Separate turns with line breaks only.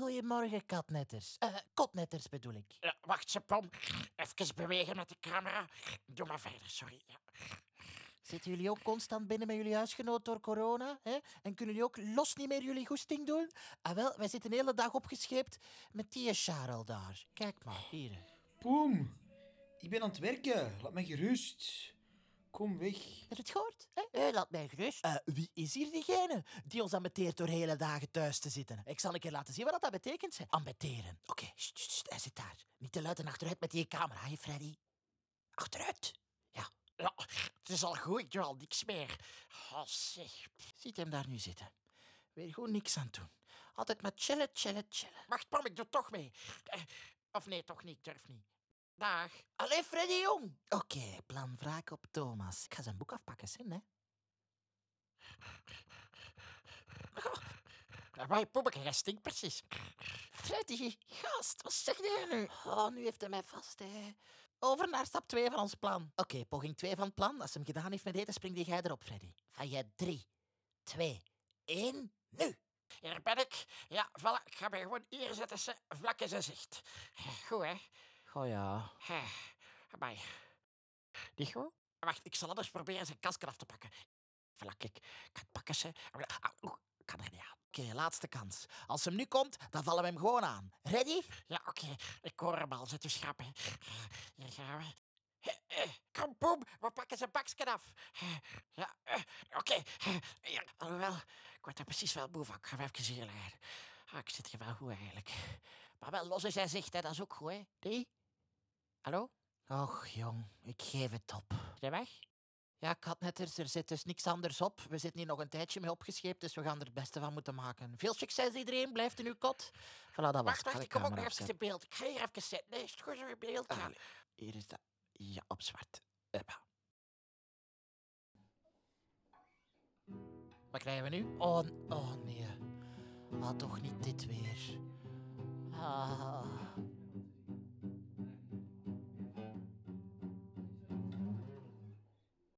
Goedemorgen, katnetters. Eh, kotnetters bedoel ik. Ja, wacht, ze pom. Even bewegen met de camera. Doe maar verder, sorry. Zitten jullie ook constant binnen met jullie huisgenoot door corona? Hè? En kunnen jullie ook los niet meer jullie goesting doen? Ah wel, wij zitten een hele dag opgescheept met die Charles daar. Kijk maar, hier. Poem, ik ben aan het werken. Laat me gerust. Kom weg. Heb je het gehoord? Hè? Eh, laat mij gerust. Eh, wie is hier diegene die ons ambeteert door hele dagen thuis te zitten? Ik zal een keer laten zien wat dat betekent. Ambeteren. Oké, hij zit daar. Niet te luiden achteruit met die camera, hè, Freddy. Achteruit. Ja. ja. Het is al goed, ik doe al niks meer. Oh, zeg. Ziet hem daar nu zitten. Weer gewoon niks aan doen. Altijd maar chillen, chillen, chillen. Wacht, Pam, ik doe toch mee. Eh, of nee, toch niet, durf niet. Dag. Allee, Freddy Jong. Oké, plan wraak op Thomas. Ik ga zijn boek afpakken, zin, hè. Oh, je poepeke, jij stinkt precies. Freddy, gast, wat zeg jij nu? Oh, nu heeft hij mij vast, hè. Over naar stap 2 van ons plan. Oké, poging 2 van het plan. Als hem gedaan heeft met eten, spring die jij erop, Freddy. Van jij 3, 2, 1, nu. Hier ben ik. Ja, voilà, ik ga mij gewoon hier zetten, vlak in zijn zicht. Goed, hè. Oh ja. Hey, amai. Wacht, ik zal anders proberen zijn kasken af te pakken. Vlak, Ik kan pakken, ze. Ah, oeh, kan er niet aan. Oké, laatste kans. Als hem nu komt, dan vallen we hem gewoon aan. Ready? Ja, oké. Ik hoor hem al. Zet uw schrappen. Hier gaan we. boem. we pakken zijn bakskraaf. af. Ja, oké. Ja, alhoewel, ik word daar precies wel boefak, Ik ga even hier Ah, ik zit hier wel goed eigenlijk. Maar wel los is hij zicht, hè. dat is ook goed, hè? Die? Hallo? Och jong, ik geef het op. Zijn weg? Ja, ik had net er zit dus niks anders op. We zitten hier nog een tijdje mee opgescheept, dus we gaan er het beste van moeten maken. Veel succes iedereen, blijft in uw kot. Voilà, dat was wacht, wacht, ik kom ook nog even in beeld. Ik ga hier even zitten, nee, is het goed in beeld? Ah, hier is dat. Ja, op zwart. Eba. Wat krijgen we nu? Oh, oh nee. Ah, toch niet dit weer. Ah,